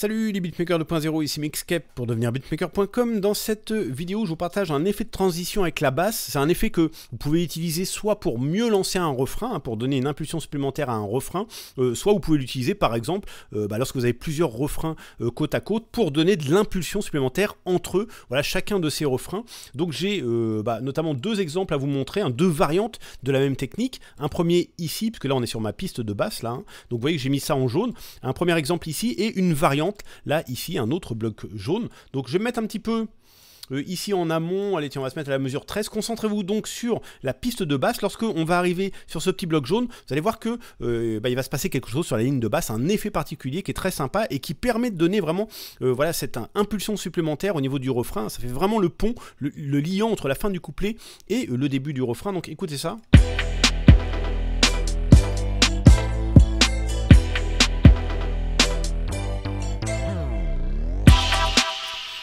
Salut les beatmakers 2.0, ici Mixcape pour devenir beatmaker.com. Dans cette vidéo, je vous partage un effet de transition avec la basse. C'est un effet que vous pouvez utiliser soit pour mieux lancer un refrain, hein, pour donner une impulsion supplémentaire à un refrain, euh, soit vous pouvez l'utiliser par exemple euh, bah, lorsque vous avez plusieurs refrains euh, côte à côte pour donner de l'impulsion supplémentaire entre eux. Voilà chacun de ces refrains. Donc j'ai bah, notamment deux exemples à vous montrer, hein, deux variantes de la même technique. Un premier ici, puisque là on est sur ma piste de basse là. Hein. Donc vous voyez que j'ai mis ça en jaune. Un premier exemple ici et une variante Là, ici, un autre bloc jaune. Donc je vais mettre un petit peu euh, ici en amont, allez tiens on va se mettre à la mesure 13, concentrez-vous donc sur la piste de basse, lorsque on va arriver sur ce petit bloc jaune, vous allez voir que euh, bah, il va se passer quelque chose sur la ligne de basse, un effet particulier qui est très sympa et qui permet de donner vraiment euh, voilà, cette impulsion supplémentaire au niveau du refrain, ça fait vraiment le pont, le, le liant entre la fin du couplet et le début du refrain, donc écoutez ça.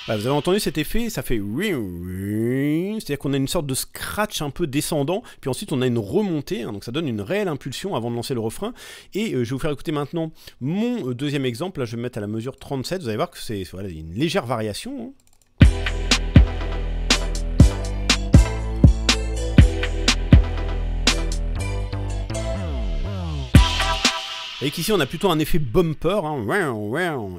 Bah, vous avez entendu cet effet, ça fait c'est-à-dire qu'on a une sorte de scratch un peu descendant, puis ensuite on a une remontée, hein, donc ça donne une réelle impulsion avant de lancer le refrain. Et euh, je vais vous faire écouter maintenant mon euh, deuxième exemple, là je vais me mettre à la mesure 37, vous allez voir que c'est une légère variation. Hein. voyez qu'ici on a plutôt un effet bumper. Hein.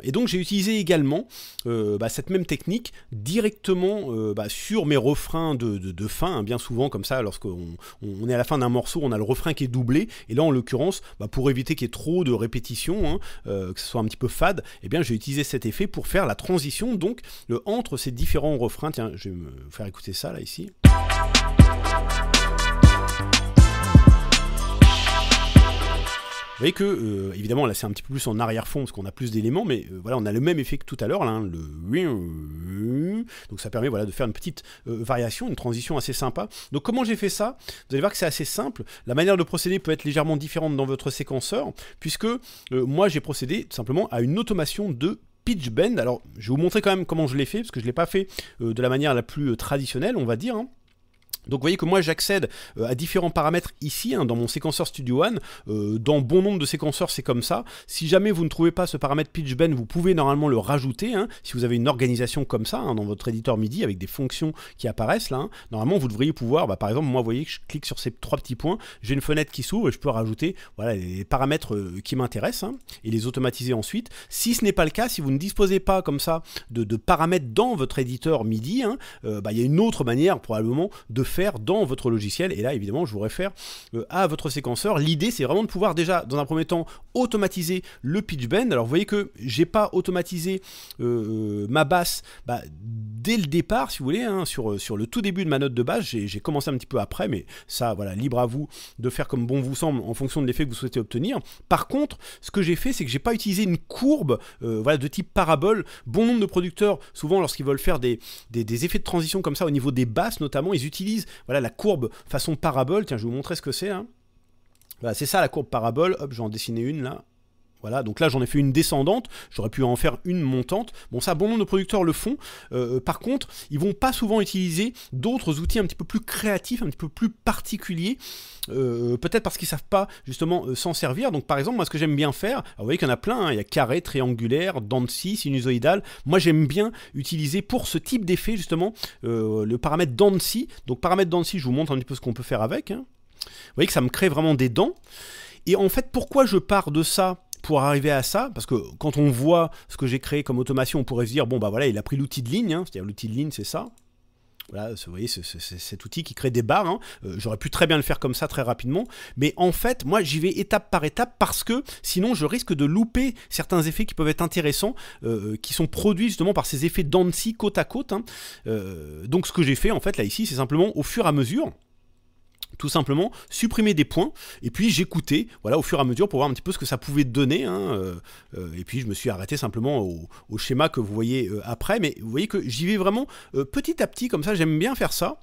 Et donc j'ai utilisé également euh, bah, cette même technique directement euh, bah, sur mes refrains de, de, fin. Hein, bien souvent comme ça, lorsqu'on est à la fin d'un morceau, on a le refrain qui est doublé. Et là en l'occurrence, bah, pour éviter qu'il y ait trop de répétitions, hein, euh, que ce soit un petit peu fade, et eh bien j'ai utilisé cet effet pour faire la transition donc entre ces différents refrains. Tiens, je vais me faire écouter ça là ici. Vous voyez que, euh, évidemment, là c'est un petit peu plus en arrière-fond parce qu'on a plus d'éléments, mais euh, voilà, on a le même effet que tout à l'heure, là, hein, le. Donc ça permet voilà, de faire une petite euh, variation, une transition assez sympa. Donc comment j'ai fait ça Vous allez voir que c'est assez simple. La manière de procéder peut être légèrement différente dans votre séquenceur, puisque moi j'ai procédé tout simplement à une automation de pitch bend. Alors je vais vous montrer quand même comment je l'ai fait, parce que je ne l'ai pas fait de la manière la plus traditionnelle, on va dire. Hein. Donc vous voyez que moi j'accède euh, à différents paramètres ici hein, dans mon séquenceur Studio One. Euh, dans bon nombre de séquenceurs c'est comme ça. Si jamais vous ne trouvez pas ce paramètre Pitch Bend, vous pouvez normalement le rajouter. Hein, si vous avez une organisation comme ça hein, dans votre éditeur MIDI avec des fonctions qui apparaissent là, normalement vous devriez pouvoir, bah, par exemple moi vous voyez que je clique sur ces trois petits points, j'ai une fenêtre qui s'ouvre et je peux rajouter voilà, les paramètres euh, qui m'intéressent et les automatiser ensuite. Si ce n'est pas le cas, si vous ne disposez pas comme ça de, paramètres dans votre éditeur MIDI, bah, il y a une autre manière probablement de faire dans votre logiciel. Et là, évidemment, je vous réfère euh, à votre séquenceur. L'idée, c'est vraiment de pouvoir déjà, dans un premier temps, automatiser le pitch bend. Alors, vous voyez que j'ai pas automatisé euh, ma basse bah, dès le départ, si vous voulez, hein, sur, sur le tout début de ma note de basse. J'ai commencé un petit peu après, mais ça, voilà, libre à vous de faire comme bon vous semble en fonction de l'effet que vous souhaitez obtenir. Par contre, ce que j'ai fait, c'est que j'ai pas utilisé une courbe, euh, voilà, de type parabole. Bon nombre de producteurs, souvent, lorsqu'ils veulent faire des, des effets de transition comme ça au niveau des basses, notamment, ils utilisent voilà, la courbe façon parabole. Tiens, je vais vous montrer ce que c'est. Hein. c'est ça la courbe parabole. Hop, je vais en dessiner une là. Voilà, donc là j'en ai fait une descendante, j'aurais pu en faire une montante. Bon ça, bon nombre de producteurs le font. Euh, par contre, ils vont pas souvent utiliser d'autres outils un petit peu plus créatifs, un petit peu plus particuliers, euh, peut-être parce qu'ils savent pas justement euh, s'en servir. Donc par exemple, moi ce que j'aime bien faire, vous voyez qu'il y en a plein, hein. il y a carré, triangulaire, dent de Moi j'aime bien utiliser pour ce type d'effet justement le paramètre dent Donc paramètre dent je vous montre un petit peu ce qu'on peut faire avec. Hein. Vous voyez que ça me crée vraiment des dents. Et en fait, pourquoi je pars de ça pour arriver à ça, parce que quand on voit ce que j'ai créé comme automation, on pourrait se dire, bon bah voilà, il a pris l'outil de ligne, hein. c'est-à-dire l'outil de ligne c'est ça, voilà, vous voyez, c'est cet outil qui crée des barres. Hein. Euh, j'aurais pu très bien le faire comme ça très rapidement. Mais en fait, moi, j'y vais étape par étape parce que sinon, je risque de louper certains effets qui peuvent être intéressants, euh, qui sont produits justement par ces effets d'Annecy côte à côte. Hein. Euh, donc, ce que j'ai fait, en fait, là, ici, c'est simplement au fur et à mesure tout simplement, supprimer des points, et puis j'écoutais, voilà, au fur et à mesure, pour voir un petit peu ce que ça pouvait donner, hein, euh, euh, et puis je me suis arrêté simplement au, schéma que vous voyez euh, après, mais vous voyez que j'y vais vraiment petit à petit, comme ça, j'aime bien faire ça,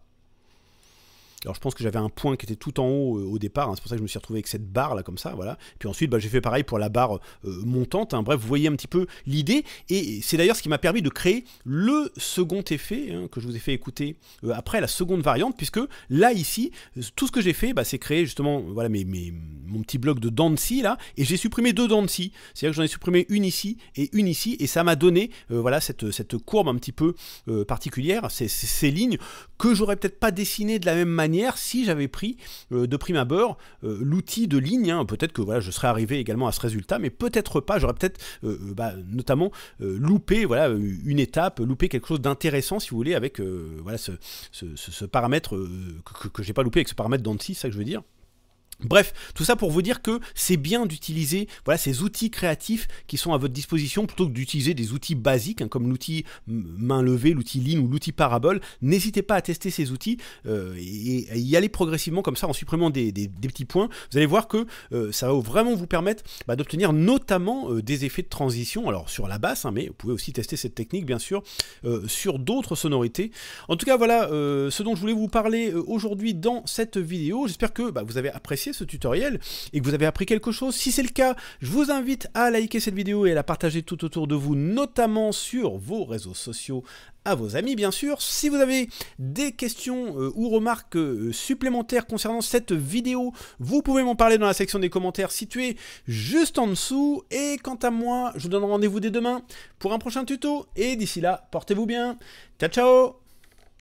alors je pense que j'avais un point qui était tout en haut euh, au départ, hein. c'est pour ça que je me suis retrouvé avec cette barre là comme ça, voilà. Puis ensuite bah, j'ai fait pareil pour la barre euh, montante, hein. bref vous voyez un petit peu l'idée, et c'est d'ailleurs ce qui m'a permis de créer le second effet hein, que je vous ai fait écouter euh, après la seconde variante, puisque là ici, tout ce que j'ai fait bah, c'est créer justement voilà, mes, mon petit bloc de dents scie là, et j'ai supprimé deux scie, c'est-à-dire que j'en ai supprimé une ici et une ici, et ça m'a donné voilà cette, cette courbe un petit peu particulière, ces, ces lignes que j'aurais peut-être pas dessiné de la même manière si j'avais pris euh, de prime abord euh, l'outil de ligne. Hein. Peut-être que voilà, je serais arrivé également à ce résultat, mais peut-être pas. J'aurais peut-être euh, bah, notamment loupé voilà, une étape, loupé quelque chose d'intéressant, si vous voulez, avec voilà, ce, paramètre que, j'ai pas loupé avec ce paramètre d'Anti, c'est ça que je veux dire. Bref, tout ça pour vous dire que c'est bien d'utiliser voilà, ces outils créatifs qui sont à votre disposition plutôt que d'utiliser des outils basiques hein, comme l'outil main levée, l'outil line ou l'outil parabole. N'hésitez pas à tester ces outils euh, et, y aller progressivement comme ça en supprimant des, petits points. Vous allez voir que euh, ça va vraiment vous permettre bah, d'obtenir notamment euh, des effets de transition, alors sur la basse, hein, mais vous pouvez aussi tester cette technique bien sûr sur d'autres sonorités. En tout cas voilà ce dont je voulais vous parler aujourd'hui dans cette vidéo. J'espère que bah, vous avez apprécié ce tutoriel et que vous avez appris quelque chose. Si c'est le cas, je vous invite à liker cette vidéo et à la partager tout autour de vous, notamment sur vos réseaux sociaux à vos amis bien sûr. Si vous avez des questions euh, ou remarques euh, supplémentaires concernant cette vidéo, vous pouvez m'en parler dans la section des commentaires située juste en dessous. Et quant à moi, je vous donne rendez-vous dès demain pour un prochain tuto. Et d'ici là, portez-vous bien. Ciao ciao